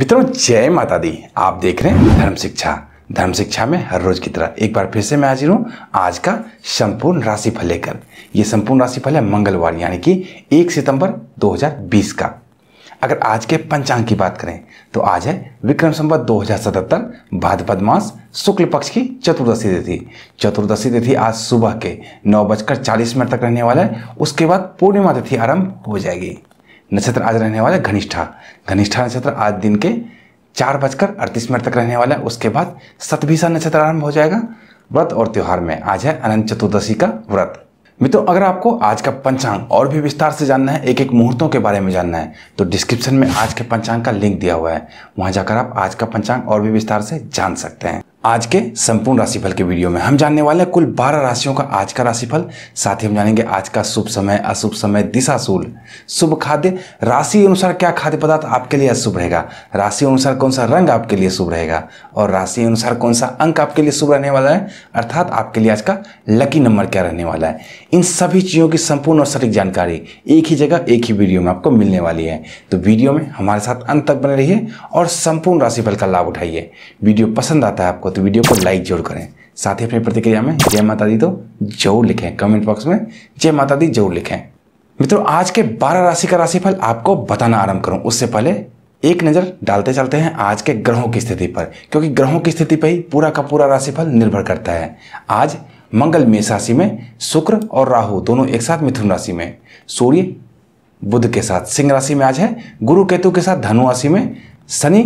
मित्रों जय माता दी आप देख रहे हैं धर्म शिक्षा धर्म शिक्षा में हर रोज की तरह एक बार फिर से मैं हाजिर हूँ आज का संपूर्ण राशि फल लेकर यह संपूर्ण राशि फल है मंगलवार यानी कि 1 सितंबर 2020 का अगर आज के पंचांग की बात करें तो आज है विक्रम संवत दो हजार सतहत्तर भाद्रपद मास शुक्ल पक्ष की चतुर्दशी तिथि चतुर्दशी तिथि आज सुबह के नौ बजकर चालीस मिनट तक रहने वाला है उसके बाद पूर्णिमा तिथि आरंभ हो जाएगी नक्षत्र आज रहने वाला है घनिष्ठा घनिष्ठा नक्षत्र आज दिन के चार बजकर अड़तीस मिनट तक रहने वाला है उसके बाद सतभिषा नक्षत्र आरंभ हो जाएगा व्रत और त्यौहार में आज है अनंत चतुर्दशी का व्रत मित्रों अगर आपको आज का पंचांग और भी विस्तार से जानना है एक एक मुहूर्तों के बारे में जानना है तो डिस्क्रिप्शन में आज के पंचांग का लिंक दिया हुआ है वहां जाकर आप आज का पंचांग और भी विस्तार से जान सकते हैं आज के संपूर्ण राशिफल के वीडियो में हम जानने वाले हैं कुल 12 राशियों का आज का राशिफल साथ ही हम जानेंगे आज का शुभ समय अशुभ समय दिशा शुभ खाद्य राशि अनुसार क्या खाद्य पदार्थ आपके लिए अशुभ रहेगा राशि अनुसार कौन सा रंग आपके लिए शुभ रहेगा और राशि अनुसार कौन सा अंक आपके लिए शुभ रहने वाला है अर्थात आपके लिए आज का लकी नंबर क्या रहने वाला है इन सभी चीज़ों की संपूर्ण और सटीक जानकारी एक ही जगह एक ही वीडियो में आपको मिलने वाली है तो वीडियो में हमारे साथ अंत तक बने रहिए और संपूर्ण राशिफल का लाभ उठाइए वीडियो पसंद आता है आपको तो वीडियो को लाइक जरूर करें साथ ही अपनी प्रतिक्रिया में जय माता दी तो जरूर लिखें कमेंट बॉक्स में जय माता दी जरूर लिखें मित्रों आज के 12 राशि का राशिफल आपको बताना आरंभ करूं उससे पहले एक नज़र डालते चलते हैं आज के ग्रहों की स्थिति पर क्योंकि ग्रहों की स्थिति पर ही पूरा का पूरा राशिफल निर्भर करता है आज मंगल मेष राशि में शुक्र और राहु दोनों एक साथ मिथुन राशि में सूर्य बुध के साथ सिंह राशि में आज है गुरु केतु के साथ धनु राशि में शनि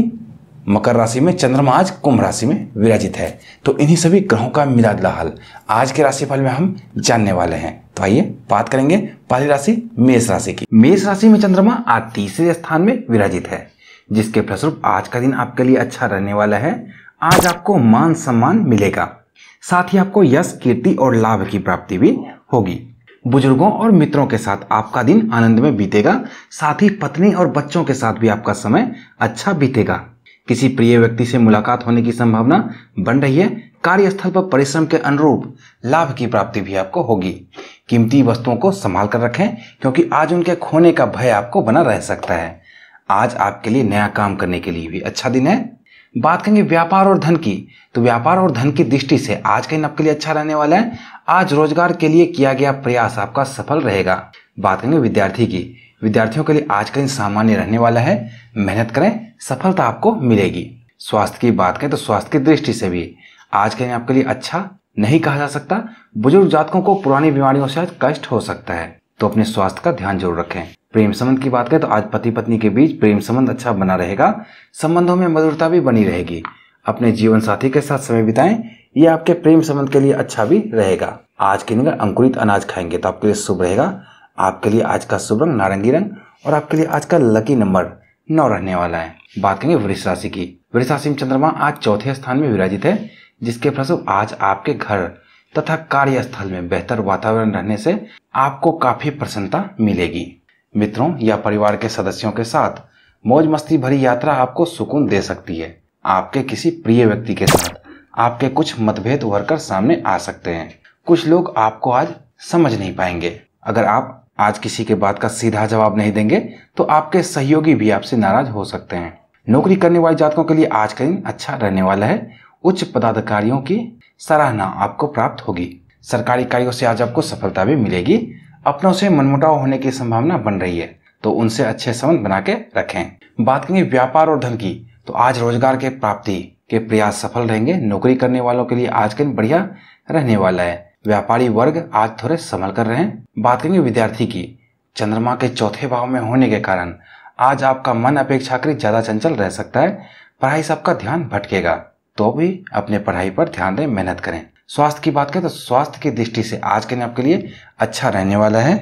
मकर राशि में चंद्रमा आज कुंभ राशि में विराजित है तो इन्हीं सभी ग्रहों का मिलादला हल आज के राशिफल में हम जानने वाले हैं तो आइए बात करेंगे पहली राशि मेष राशि की मेष राशि में चंद्रमा आज तीसरे स्थान में विराजित है जिसके फलस्वरूप आज का दिन आपके लिए अच्छा रहने वाला है आज आपको मान सम्मान मिलेगा साथ ही आपको यश कीर्ति और लाभ की प्राप्ति भी होगी बुजुर्गों और मित्रों के साथ आपका दिन आनंद में बीतेगा साथ ही पत्नी और बच्चों के साथ भी आपका समय अच्छा बीतेगा किसी प्रिय व्यक्ति से मुलाकात होने की संभावना बन रही है कार्यस्थल पर परिश्रम के अनुरूप लाभ की प्राप्ति भी आपको होगी कीमती वस्तुओं को संभाल कर रखें क्योंकि आज उनके खोने का भय आपको बना रह सकता है आज आपके लिए नया काम करने के लिए भी अच्छा दिन है बात करेंगे व्यापार और धन की तो व्यापार और धन की दृष्टि से आज का दिन आपके लिए अच्छा रहने वाला है आज रोजगार के लिए किया गया प्रयास आपका सफल रहेगा बात करेंगे विद्यार्थी की विद्यार्थियों के लिए आज का दिन सामान्य रहने वाला है मेहनत करें सफलता आपको मिलेगी स्वास्थ्य की बात करें तो स्वास्थ्य की दृष्टि से भी आज का दिन आपके लिए अच्छा नहीं कहा जा सकता बुजुर्ग जातकों को पुरानी बीमारियों से कष्ट हो सकता है तो अपने स्वास्थ्य का ध्यान जरूर रखें प्रेम संबंध की बात करें तो आज पति पत्नी के बीच प्रेम संबंध अच्छा बना रहेगा संबंधों में मधुरता भी बनी रहेगी अपने जीवन साथी के साथ समय बिताएं ये आपके प्रेम संबंध के लिए अच्छा भी रहेगा आज के दिन अंकुरित अनाज खाएंगे तो आपके लिए शुभ रहेगा आपके लिए आज का शुभ रंग नारंगी रंग और आपके लिए आज का लकी नंबर नौ रहने वाला है बात करेंगे वृक्ष राशि की वृक्ष राशि में चंद्रमा आज चौथे स्थान में विराजित है जिसके फलस्वरूप आज आपके घर तथा कार्यस्थल में बेहतर वातावरण रहने से आपको काफी प्रसन्नता मिलेगी मित्रों या परिवार के सदस्यों के साथ मौज मस्ती भरी यात्रा आपको सुकून दे सकती है आपके किसी प्रिय व्यक्ति के साथ आपके कुछ मतभेद उभर कर सामने आ सकते हैं कुछ लोग आपको आज समझ नहीं पाएंगे अगर आप आज किसी के बात का सीधा जवाब नहीं देंगे तो आपके सहयोगी भी आपसे नाराज हो सकते हैं नौकरी करने वाले जातकों के लिए आज का दिन अच्छा रहने वाला है उच्च पदाधिकारियों की सराहना आपको प्राप्त होगी सरकारी कार्यों से आज आपको सफलता भी मिलेगी अपनों से मनमुटाव होने की संभावना बन रही है तो उनसे अच्छे संबंध बना के रखें बात करेंगे व्यापार और धन की तो आज रोजगार के प्राप्ति के प्रयास सफल रहेंगे नौकरी करने वालों के लिए आज का दिन बढ़िया रहने वाला है व्यापारी वर्ग आज थोड़े संभल कर रहे हैं बात करेंगे विद्यार्थी की चंद्रमा के चौथे भाव में होने के कारण आज आपका मन अपेक्षाकृत ज्यादा चंचल रह सकता है पढ़ाई से आपका ध्यान भटकेगा तो भी अपने पढ़ाई पर ध्यान दें मेहनत करें स्वास्थ्य की बात करें तो स्वास्थ्य की दृष्टि से आज का दिन आपके लिए अच्छा रहने वाला है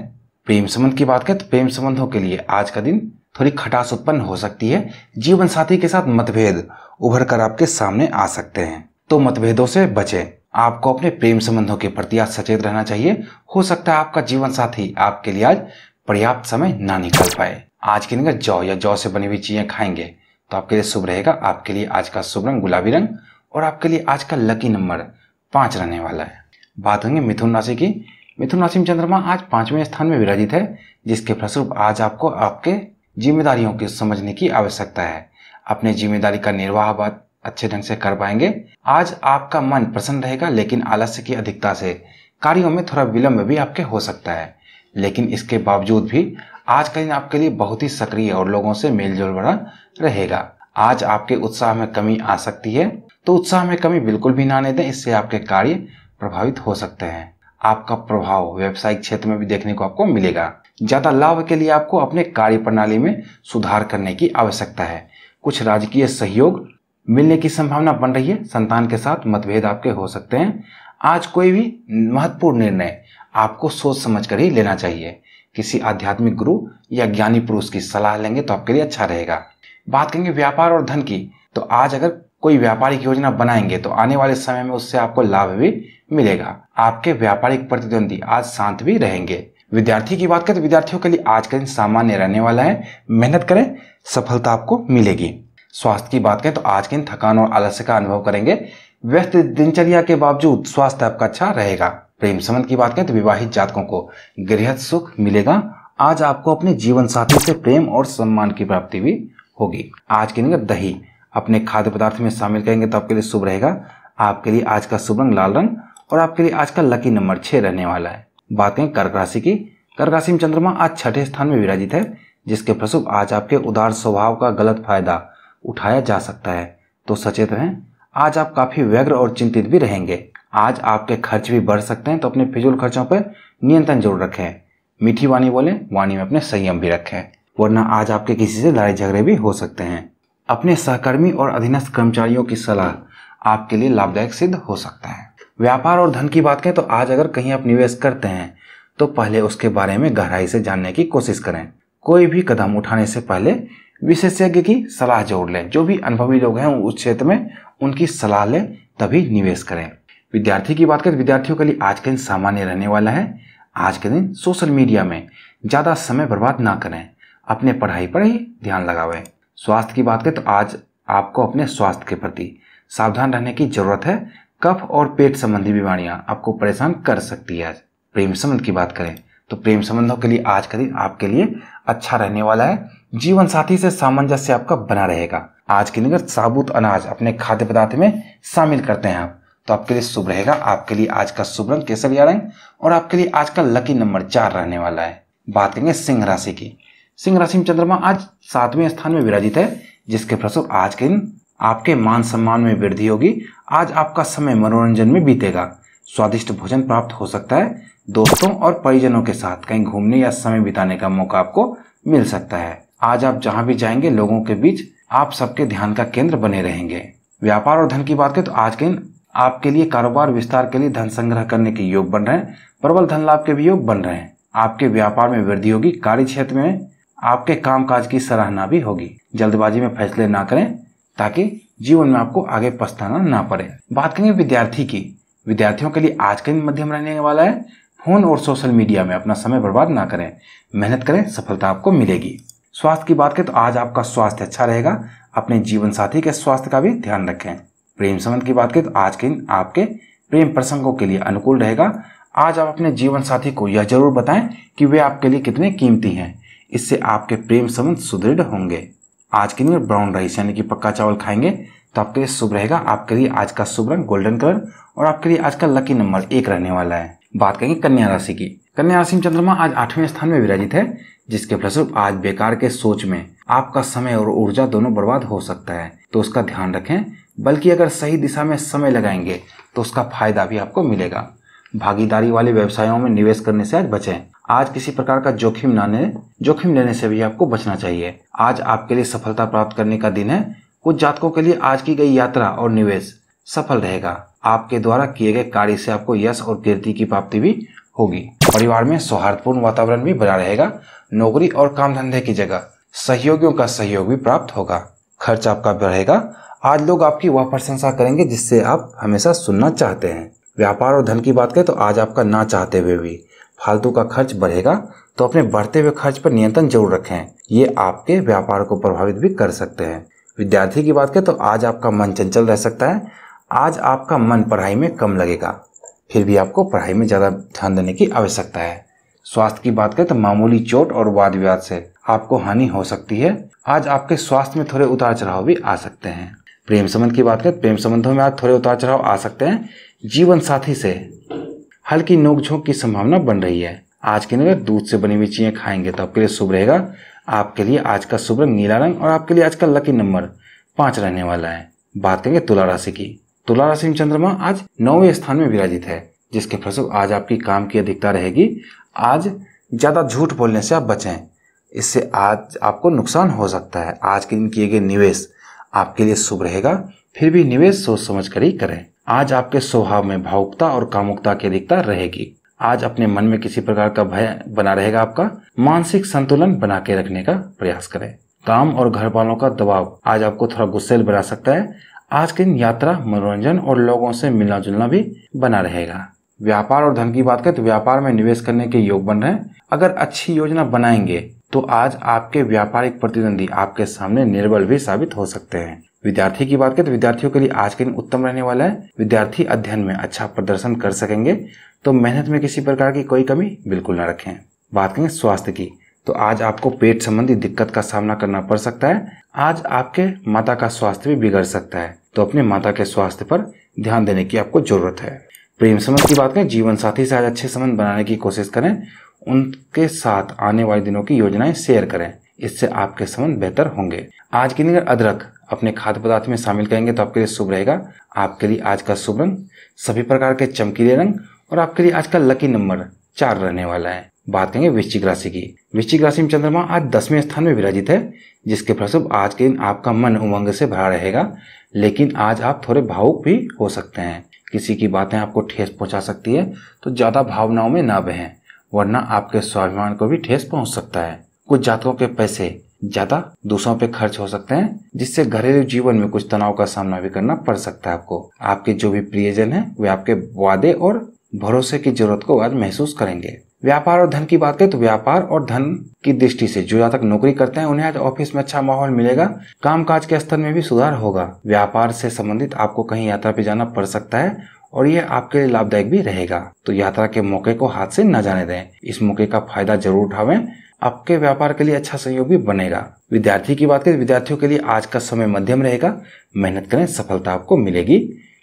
प्रेम संबंध की बात करें तो प्रेम संबंधों के लिए आज का दिन थोड़ी खटास उत्पन्न हो सकती है जीवन साथी के साथ मतभेद उभर कर आपके सामने आ सकते हैं तो मतभेदों से बचें आपको अपने प्रेम संबंधों के प्रति आज सचेत रहना चाहिए हो सकता है आपका जीवन साथी आपके लिए आज पर्याप्त समय ना निकल पाए आज के दिन जौ या जौ से बनी हुई चीजें खाएंगे तो आपके लिए शुभ रहेगा आपके लिए आज का शुभ रंग गुलाबी रंग और आपके लिए आज का लकी नंबर पांच रहने वाला है बात होंगे मिथुन राशि की मिथुन राशि में चंद्रमा आज पांचवें स्थान में विराजित है जिसके फलस्वरूप आज आपको आपके जिम्मेदारियों की समझने की आवश्यकता है अपने जिम्मेदारी का निर्वाह अच्छे ढंग से कर पाएंगे आज आपका मन प्रसन्न रहेगा लेकिन आलस्य की अधिकता से कार्यों में थोड़ा विलंब भी आपके हो सकता है लेकिन इसके बावजूद भी आज का दिन आपके लिए बहुत ही सक्रिय और लोगों से मेलजोल भरा रहेगा आज आपके उत्साह में कमी आ सकती है तो उत्साह में कमी बिल्कुल भी ना आने दें इससे आपके कार्य प्रभावित हो सकते हैं आपका प्रभाव व्यावसायिक क्षेत्र में भी देखने को आपको मिलेगा ज्यादा लाभ के लिए आपको अपने कार्य प्रणाली में सुधार करने की आवश्यकता है कुछ राजकीय सहयोग मिलने की संभावना बन रही है संतान के साथ मतभेद आपके हो सकते हैं आज कोई भी महत्वपूर्ण निर्णय आपको सोच समझ कर ही लेना चाहिए किसी आध्यात्मिक गुरु या ज्ञानी पुरुष की सलाह लेंगे तो आपके लिए अच्छा रहेगा बात करेंगे व्यापार और धन की तो आज अगर कोई व्यापारिक योजना बनाएंगे तो आने वाले समय में उससे आपको लाभ भी मिलेगा आपके व्यापारिक प्रतिद्वंदी आज शांत भी रहेंगे विद्यार्थी की बात करें तो विद्यार्थियों के लिए आज का दिन सामान्य रहने वाला है मेहनत करें सफलता आपको मिलेगी स्वास्थ्य की बात करें तो आज के दिन थकान और आलस्य का अनुभव करेंगे व्यस्त दिनचर्या के बावजूद स्वास्थ्य आपका अच्छा रहेगा प्रेम संबंध की बात करें तो विवाहित जातकों को गृह सुख मिलेगा आज आपको अपने जीवन साथी से प्रेम और सम्मान की प्राप्ति भी होगी आज के दिन दही अपने खाद्य पदार्थ में शामिल करेंगे तो आपके लिए शुभ रहेगा आपके लिए आज का शुभ रंग लाल रंग और आपके लिए आज का लकी नंबर छह रहने वाला है बात करें कर्क राशि की कर्क राशि में चंद्रमा आज छठे स्थान में विराजित है जिसके प्रसुभ आज आपके उदार स्वभाव का गलत फायदा उठाया जा सकता है तो सचेत रहें आज आप काफ़ी व्यग्र और चिंतित भी रहेंगे आज आपके खर्च भी बढ़ सकते हैं तो अपने फिजूल खर्चों पर नियंत्रण जरूर रखें मीठी वाणी बोलें वाणी में अपने संयम भी रखें वरना आज आपके किसी से लड़ाई झगड़े भी हो सकते हैं अपने सहकर्मी और अधीनस्थ कर्मचारियों की सलाह आपके लिए लाभदायक सिद्ध हो सकता है व्यापार और धन की बात करें तो आज अगर कहीं आप निवेश करते हैं तो पहले उसके बारे में गहराई से जानने की कोशिश करें कोई भी कदम उठाने से पहले विशेषज्ञ की सलाह जरूर लें जो भी अनुभवी लोग हैं उस क्षेत्र में उनकी सलाह लें तभी निवेश करें विद्यार्थी की बात करें विद्यार्थियों के लिए आज का दिन सामान्य रहने वाला है आज के दिन सोशल मीडिया में ज़्यादा समय बर्बाद ना करें अपने पढ़ाई पर ही ध्यान लगावें स्वास्थ्य की बात करें तो आज आपको अपने स्वास्थ्य के प्रति सावधान रहने की जरूरत है कफ और पेट संबंधी बीमारियां आपको परेशान कर सकती है आज प्रेम संबंध की बात करें तो प्रेम संबंधों के लिए आज का दिन आपके लिए अच्छा रहने वाला है जीवन साथी से सामंजस्य आपका बना रहेगा आज के दिन साबुत अनाज अपने खाद्य पदार्थ में शामिल करते हैं आप तो आपके लिए शुभ रहेगा आपके लिए आज का शुभ रंग केसर या रंग और आपके लिए आज का लकी नंबर चार रहने वाला है बात करेंगे सिंह राशि की सिंह राशि में चंद्रमा आज सातवें स्थान में विराजित है जिसके फलस्वरूप आज के दिन आपके मान सम्मान में वृद्धि होगी आज आपका समय मनोरंजन में बीतेगा स्वादिष्ट भोजन प्राप्त हो सकता है दोस्तों और परिजनों के साथ कहीं घूमने या समय बिताने का मौका आपको मिल सकता है आज आप जहां भी जाएंगे लोगों के बीच आप सबके ध्यान का केंद्र बने रहेंगे व्यापार और धन की बात करें तो आज के दिन आपके लिए कारोबार विस्तार के लिए धन संग्रह करने के योग बन रहे हैं प्रबल धन लाभ के भी योग बन रहे हैं आपके व्यापार में वृद्धि होगी कार्य क्षेत्र में आपके कामकाज की सराहना भी होगी जल्दबाजी में फैसले ना करें ताकि जीवन में आपको आगे पछताना ना पड़े बात करेंगे विद्यार्थी की विद्यार्थियों के लिए आज का दिन मध्यम रहने वाला है फोन और सोशल मीडिया में अपना समय बर्बाद ना करें मेहनत करें सफलता आपको मिलेगी स्वास्थ्य की बात करें तो आज आपका स्वास्थ्य अच्छा रहेगा अपने जीवन साथी के स्वास्थ्य का भी ध्यान रखें प्रेम संबंध की बात करें तो आज के दिन आपके प्रेम प्रसंगों के लिए अनुकूल रहेगा आज आप अपने जीवन साथी को यह जरूर बताएं कि वे आपके लिए कितने कीमती हैं इससे आपके प्रेम संबंध सुदृढ़ होंगे आज के दिन ब्राउन राइस यानी कि पक्का चावल खाएंगे तो आपके लिए शुभ रहेगा आपके लिए आज का शुभ रंग गोल्डन कलर और आपके लिए आज का लकी नंबर एक रहने वाला है बात करेंगे कन्या राशि की कन्या राशि में चंद्रमा आज आठवें स्थान में विराजित है जिसके फलस्वरूप आज बेकार के सोच में आपका समय और ऊर्जा दोनों बर्बाद हो सकता है तो उसका ध्यान रखें बल्कि अगर सही दिशा में समय लगाएंगे तो उसका फायदा भी आपको मिलेगा भागीदारी वाले व्यवसायों में निवेश करने से आज बचें आज किसी प्रकार का जोखिम ना जोखिम लेने से भी आपको बचना चाहिए आज आपके लिए सफलता प्राप्त करने का दिन है कुछ जातकों के लिए आज की गई यात्रा और निवेश सफल रहेगा आपके द्वारा किए गए कार्य से आपको यश और कीर्ति की प्राप्ति भी होगी परिवार में सौहार्दपूर्ण वातावरण भी बना रहेगा नौकरी और काम धंधे की जगह सहयोगियों का सहयोग भी प्राप्त होगा खर्च आपका बढ़ेगा आज लोग आपकी वह प्रशंसा करेंगे जिससे आप हमेशा सुनना चाहते हैं व्यापार और धन की बात करें तो आज आपका ना चाहते हुए भी फालतू का खर्च बढ़ेगा तो अपने बढ़ते हुए खर्च पर नियंत्रण जरूर रखें ये आपके व्यापार को प्रभावित भी कर सकते हैं विद्यार्थी की बात करें तो आज आपका मन चंचल रह सकता है आज आपका मन पढ़ाई में कम लगेगा फिर भी आपको पढ़ाई में ज़्यादा ध्यान देने की आवश्यकता है स्वास्थ्य की बात करें तो मामूली चोट और वाद विवाद से आपको हानि हो सकती है आज आपके स्वास्थ्य में थोड़े उतार चढ़ाव भी आ सकते हैं प्रेम संबंध की बात करें प्रेम संबंधों में आज थोड़े उतार चढ़ाव आ सकते हैं जीवन साथी से हल्की नोकझोंक की संभावना बन रही है आज के दिन अगर दूध से बनी हुई चीजें खाएंगे तो आपके लिए शुभ रहेगा आपके लिए आज का शुभ रंग नीला रंग और आपके लिए आज का लकी नंबर पांच रहने वाला है बात करेंगे तुला राशि की तुला राशि में चंद्रमा आज नौवे स्थान में विराजित है जिसके फलस्वरूप आज आपकी काम की अधिकता रहेगी आज ज़्यादा झूठ बोलने से आप बचें इससे आज आपको नुकसान हो सकता है आज के दिन किए गए निवेश आपके लिए शुभ रहेगा फिर भी निवेश सोच समझ कर ही करें आज आपके स्वभाव में भावुकता और कामुकता की अधिकता रहेगी आज अपने मन में किसी प्रकार का भय बना रहेगा आपका मानसिक संतुलन बना के रखने का प्रयास करें काम और घर वालों का दबाव आज आपको थोड़ा गुस्सेल बना सकता है आज के दिन यात्रा मनोरंजन और लोगों से मिलना जुलना भी बना रहेगा व्यापार और धन की बात करें तो व्यापार में निवेश करने के योग बन रहे हैं अगर अच्छी योजना बनाएंगे तो आज आपके व्यापारिक प्रतिद्वंदी आपके सामने निर्बल भी साबित हो सकते हैं विद्यार्थी की बात करें तो विद्यार्थियों के लिए आज के दिन उत्तम रहने वाला है विद्यार्थी अध्ययन में अच्छा प्रदर्शन कर सकेंगे तो मेहनत में किसी प्रकार की कोई कमी बिल्कुल न रखें बात करें स्वास्थ्य की तो आज आपको पेट संबंधी दिक्कत का सामना करना पड़ सकता है आज आपके माता का स्वास्थ्य भी बिगड़ सकता है तो अपने माता के स्वास्थ्य पर ध्यान देने की आपको जरूरत है प्रेम संबंध की बात करें जीवन साथी से आज अच्छे संबंध बनाने की कोशिश करें उनके साथ आने वाले दिनों की योजनाएं शेयर करें इससे आपके संबंध बेहतर होंगे आज के दिन अदरक अपने खाद्य पदार्थ में शामिल करेंगे तो आपके लिए शुभ रहेगा आपके लिए आज का शुभ रंग सभी प्रकार के चमकीले रंग और आपके लिए आज का लकी नंबर चार रहने वाला है बात करेंगे वृश्चिक राशि की वृश्चिक राशि में चंद्रमा आज दसवें स्थान में विराजित है जिसके फलस्वरूप आज के दिन आपका मन उमंग से भरा रहेगा लेकिन आज आप थोड़े भावुक भी हो सकते हैं किसी की बातें आपको ठेस पहुंचा सकती है तो ज़्यादा भावनाओं में ना बहें वरना आपके स्वाभिमान को भी ठेस पहुंच सकता है कुछ जातकों के पैसे ज्यादा दूसरों पे खर्च हो सकते हैं जिससे घरेलू जीवन में कुछ तनाव का सामना भी करना पड़ सकता है आपको आपके जो भी प्रियजन हैं वे आपके वादे और भरोसे की जरूरत को आज महसूस करेंगे व्यापार और धन की बात करें तो व्यापार और धन की दृष्टि से जो जहाँ तक नौकरी करते हैं उन्हें आज ऑफिस में अच्छा माहौल मिलेगा कामकाज के स्तर में भी सुधार होगा व्यापार से संबंधित आपको कहीं यात्रा पे जाना पड़ सकता है और यह आपके लिए लाभदायक भी रहेगा तो यात्रा के मौके को हाथ से न जाने दें इस मौके का फायदा जरूर उठावें आपके व्यापार के लिए अच्छा सहयोग भी बनेगा विद्यार्थी की बात करें विद्यार्थियों के लिए आज का समय मध्यम रहेगा मेहनत करें सफलता आपको मिलेगी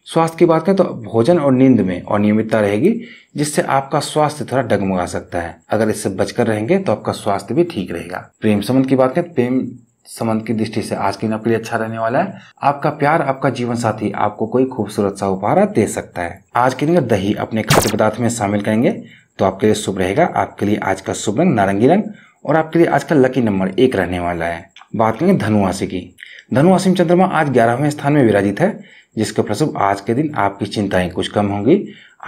स्वास्थ्य की बात करें तो भोजन और नींद में अनियमितता रहेगी जिससे आपका स्वास्थ्य थोड़ा डगमगा सकता है अगर इससे बचकर रहेंगे तो आपका स्वास्थ्य भी ठीक रहेगा प्रेम संबंध की बात करें प्रेम संबंध की दृष्टि से आज के दिन आपके लिए अच्छा रहने वाला है आपका प्यार आपका जीवन साथी आपको कोई खूबसूरत सा उपहार दे सकता है आज के दिन दही अपने खाद्य पदार्थ में शामिल करेंगे तो आपके लिए शुभ रहेगा आपके लिए आज का शुभ रंग नारंगी रंग और आपके लिए आज का लकी नंबर एक रहने वाला है बात करेंगे धनुराशि की धनुराशि में चंद्रमा आज ग्यारहवें स्थान में विराजित है जिसके फलस्वरूप आज के दिन आपकी चिंताएं कुछ कम होंगी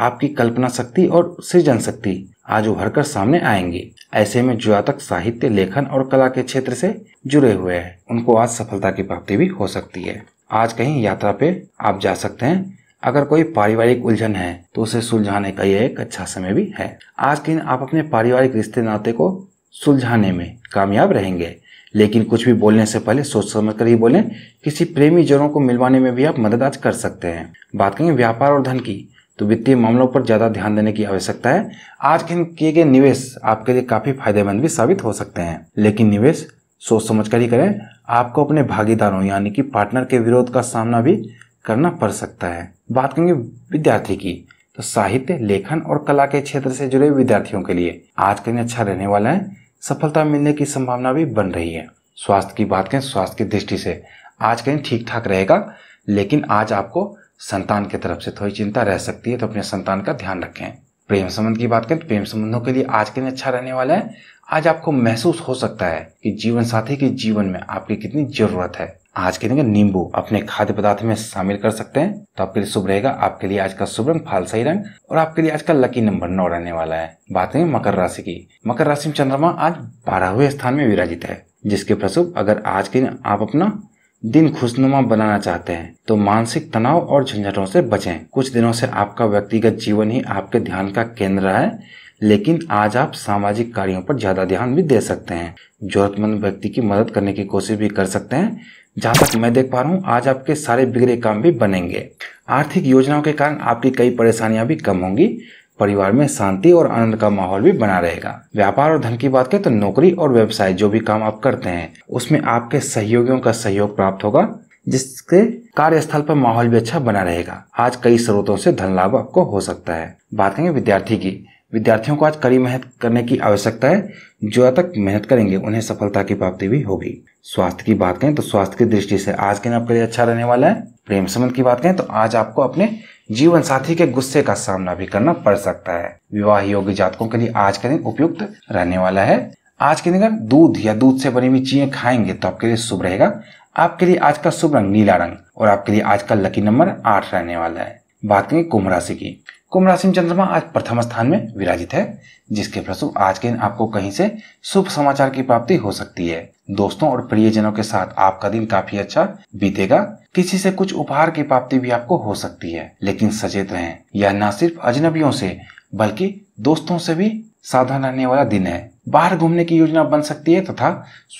आपकी कल्पना शक्ति और सृजन शक्ति आज उभर कर सामने आएंगी ऐसे में जो तक साहित्य लेखन और कला के क्षेत्र से जुड़े हुए हैं उनको आज सफलता की प्राप्ति भी हो सकती है आज कहीं यात्रा पे आप जा सकते हैं अगर कोई पारिवारिक उलझन है तो उसे सुलझाने का यह एक अच्छा समय भी है आज के दिन आप अपने पारिवारिक रिश्ते नाते को सुलझाने में कामयाब रहेंगे लेकिन कुछ भी बोलने से पहले सोच समझ कर ही बोले किसी प्रेमी जनों को मिलवाने में भी आप मदद आज कर सकते हैं बात करेंगे व्यापार और धन की तो वित्तीय मामलों पर ज़्यादा ध्यान देने की आवश्यकता है आज के किए गए निवेश आपके लिए काफ़ी फायदेमंद भी साबित हो सकते हैं लेकिन निवेश सोच समझ कर ही करें आपको अपने भागीदारों यानी कि पार्टनर के विरोध का सामना भी करना पड़ सकता है बात करेंगे विद्यार्थी की तो साहित्य लेखन और कला के क्षेत्र से जुड़े विद्यार्थियों के लिए आज का दिन अच्छा रहने वाला है सफलता मिलने की संभावना भी बन रही है स्वास्थ्य की बात करें स्वास्थ्य की दृष्टि से आज कहीं ठीक ठाक रहेगा लेकिन आज आपको संतान की तरफ से थोड़ी चिंता रह सकती है तो अपने संतान का ध्यान रखें प्रेम संबंध की बात करें तो प्रेम संबंधों के लिए आज के दिन अच्छा रहने वाला है आज आपको महसूस हो सकता है कि जीवन साथी के जीवन में आपकी कितनी जरूरत है आज के दिन नींबू अपने खाद्य पदार्थ में शामिल कर सकते हैं तो आपके लिए शुभ रहेगा आपके लिए आज का शुभ रंग फालसाई रंग और आपके लिए आज का लकी नंबर नौ रहने वाला है बात है मकर राशि की मकर राशि में चंद्रमा आज बारहवें स्थान में विराजित है जिसके प्रसुप अगर आज के दिन आप अपना दिन खुशनुमा बनाना चाहते हैं तो मानसिक तनाव और झंझटों से बचें कुछ दिनों से आपका व्यक्तिगत जीवन ही आपके ध्यान का केंद्र है लेकिन आज आप सामाजिक कार्यों पर ज्यादा ध्यान भी दे सकते हैं जरूरतमंद व्यक्ति की मदद करने की कोशिश भी कर सकते हैं जहां तक मैं देख पा रहा हूं आज आपके सारे बिगड़े काम भी बनेंगे आर्थिक योजनाओं के कारण आपकी कई परेशानियां भी कम होंगी परिवार में शांति और आनंद का माहौल भी बना रहेगा व्यापार और धन की बात करें तो नौकरी और व्यवसाय जो भी काम आप करते हैं उसमें आपके सहयोगियों का सहयोग प्राप्त होगा जिसके कार्यस्थल पर माहौल भी अच्छा बना रहेगा आज कई स्रोतों से धन लाभ आपको हो सकता है बात करेंगे विद्यार्थी की विद्यार्थियों को आज कड़ी मेहनत करने की आवश्यकता है जो तक मेहनत करेंगे उन्हें सफलता की प्राप्ति भी होगी स्वास्थ्य की बात करें तो स्वास्थ्य की दृष्टि से आज के दिन आपके लिए अच्छा रहने वाला है प्रेम संबंध की बात करें तो आज आपको अपने जीवन साथी के गुस्से का सामना भी करना पड़ सकता है विवाह योग्य जातकों के लिए आज का दिन उपयुक्त रहने वाला है आज के दिन अगर दूध या दूध से बनी हुई चीजें खाएंगे तो आपके लिए शुभ रहेगा आपके लिए आज का शुभ रंग नीला रंग और आपके लिए आज का लकी नंबर आठ रहने वाला है बात करें कुंभ राशि की कुंभ राशि में चंद्रमा आज प्रथम स्थान में विराजित है जिसके फलस्वरूप आज के दिन आपको कहीं से शुभ समाचार की प्राप्ति हो सकती है दोस्तों और प्रियजनों के साथ आपका दिन काफी अच्छा बीतेगा किसी से कुछ उपहार की प्राप्ति भी आपको हो सकती है लेकिन सचेत रहे यह न सिर्फ अजनबियों से बल्कि दोस्तों से भी साधन रहने वाला दिन है बाहर घूमने की योजना बन सकती है तथा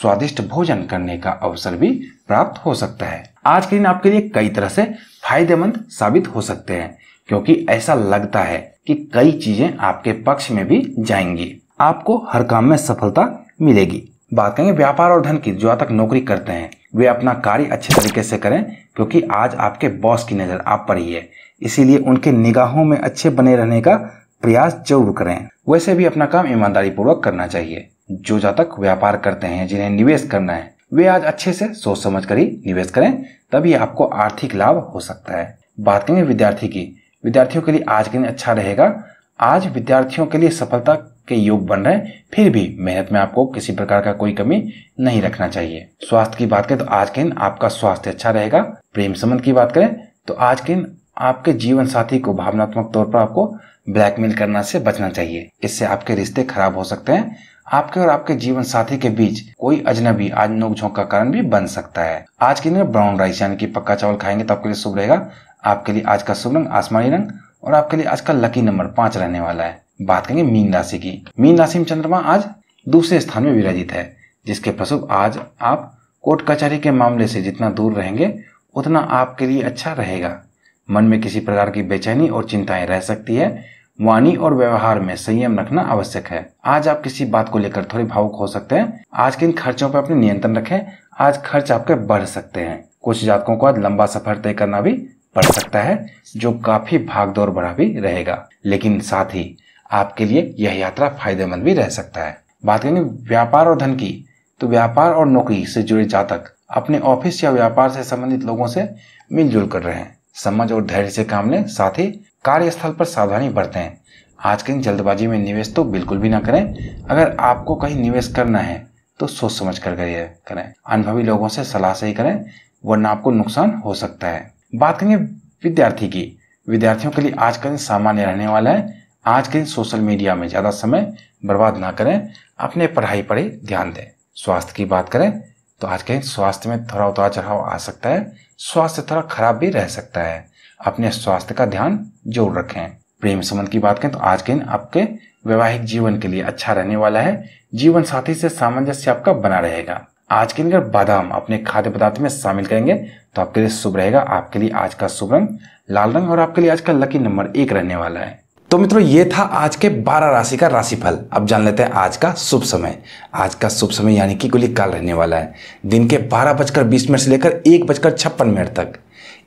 स्वादिष्ट भोजन करने का अवसर भी प्राप्त हो सकता है आज के दिन आपके लिए कई तरह से फायदेमंद साबित हो सकते हैं क्योंकि ऐसा लगता है कि कई चीजें आपके पक्ष में भी जाएंगी आपको हर काम में सफलता मिलेगी बात करेंगे व्यापार और धन की जो तक नौकरी करते हैं वे अपना कार्य अच्छे तरीके से करें क्योंकि आज आपके बॉस की नज़र आप पर ही है इसीलिए उनके निगाहों में अच्छे बने रहने का प्रयास जरूर करें वैसे भी अपना काम ईमानदारी पूर्वक करना चाहिए जो जातक व्यापार करते हैं जिन्हें निवेश करना है वे आज अच्छे से सोच समझ कर ही निवेश करें तभी आपको आर्थिक लाभ हो सकता है बात करेंगे विद्यार्थी की विद्यार्थियों के लिए आज के दिन अच्छा रहेगा आज विद्यार्थियों के लिए सफलता के योग बन रहे हैं फिर भी मेहनत में आपको किसी प्रकार का कोई कमी नहीं रखना चाहिए स्वास्थ्य की बात करें तो आज के दिन आपका स्वास्थ्य अच्छा रहेगा प्रेम संबंध की बात करें तो आज के दिन आपके जीवन साथी को भावनात्मक तौर पर आपको ब्लैकमेल करना से बचना चाहिए इससे आपके रिश्ते खराब हो सकते हैं आपके और आपके जीवन साथी के बीच कोई अजनबी आज नोकझोंक का कारण भी बन सकता है आज के दिन ब्राउन राइस यानी कि पक्का चावल खाएंगे तो आपके लिए शुभ रहेगा आपके लिए आज का शुभ रंग आसमानी रंग और आपके लिए आज का लकी नंबर पांच रहने वाला है बात करेंगे मीन राशि की मीन राशि में चंद्रमा आज दूसरे स्थान में विराजित है जिसके प्रसुभ आज आप कोर्ट कचहरी के मामले से जितना दूर रहेंगे उतना आपके लिए अच्छा रहेगा मन में किसी प्रकार की बेचैनी और चिंताएं रह सकती है वाणी और व्यवहार में संयम रखना आवश्यक है आज आप किसी बात को लेकर थोड़े भावुक हो सकते हैं आज के इन खर्चों पर अपने नियंत्रण रखें आज खर्च आपके बढ़ सकते हैं कुछ जातकों को आज लंबा सफर तय करना भी पड़ सकता है जो काफी भागदौड़ भरा भी रहेगा लेकिन साथ ही आपके लिए यह यात्रा फायदेमंद भी रह सकता है बात करेंगे व्यापार और धन की तो व्यापार और नौकरी से जुड़े जातक अपने ऑफिस या व्यापार से संबंधित लोगों से मिलजुल कर रहे हैं समझ और धैर्य से काम लें साथ ही कार्यस्थल पर सावधानी हैं आज के दिन जल्दबाजी में निवेश तो बिल्कुल भी ना करें अगर आपको कहीं निवेश करना है तो सोच समझ कर करें अनुभवी लोगों से सलाह से ही करें वरना आपको नुकसान हो सकता है बात करेंगे विद्यार्थी की विद्यार्थियों के लिए आज का दिन सामान्य रहने वाला है आज के दिन सोशल मीडिया में ज़्यादा समय बर्बाद ना करें अपने पढ़ाई पर ही ध्यान दें स्वास्थ्य की बात करें तो आज के दिन स्वास्थ्य में थोड़ा उतार चढ़ाव आ सकता है स्वास्थ्य थोड़ा खराब भी रह सकता है अपने स्वास्थ्य का ध्यान जोर रखें प्रेम संबंध की बात करें तो आज के दिन आपके वैवाहिक जीवन के लिए अच्छा रहने वाला है जीवन साथी से सामंजस्य आपका बना रहेगा आज के लिए बादाम अपने खाद्य पदार्थ में शामिल करेंगे तो आपके लिए शुभ रहेगा आपके लिए आज का शुभ रंग लाल रंग और आपके लिए आज का लकी नंबर एक रहने वाला है तो मित्रों ये था आज के 12 राशि का राशिफल अब जान लेते हैं आज का शुभ समय आज का शुभ समय यानी कि गुली काल रहने वाला है दिन के बारह बजकर बीस मिनट से लेकर एक बजकर छप्पन मिनट तक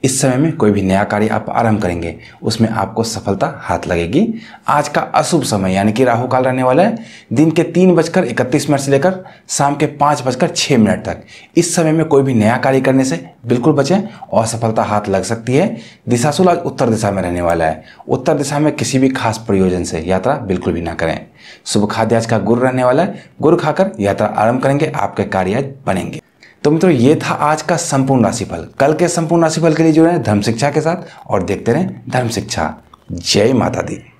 इस समय में कोई भी नया कार्य आप आरंभ करेंगे उसमें आपको सफलता हाथ लगेगी आज का अशुभ समय यानी कि राहु काल रहने वाला है दिन के तीन बजकर इकतीस मिनट से लेकर शाम के पाँच बजकर छः मिनट तक इस समय में कोई भी नया कार्य करने से बिल्कुल बचें और सफलता हाथ लग सकती है दिशाशुल आज उत्तर दिशा में रहने वाला है उत्तर दिशा में किसी भी खास प्रयोजन से यात्रा बिल्कुल भी ना करें शुभ खाद्य आज का गुरु रहने वाला है गुरु खाकर यात्रा आरंभ करेंगे आपके आज बनेंगे तो मित्रों ये था आज का संपूर्ण राशिफल कल के संपूर्ण राशिफल के लिए जुड़े धर्म शिक्षा के साथ और देखते रहें धर्म शिक्षा जय माता दी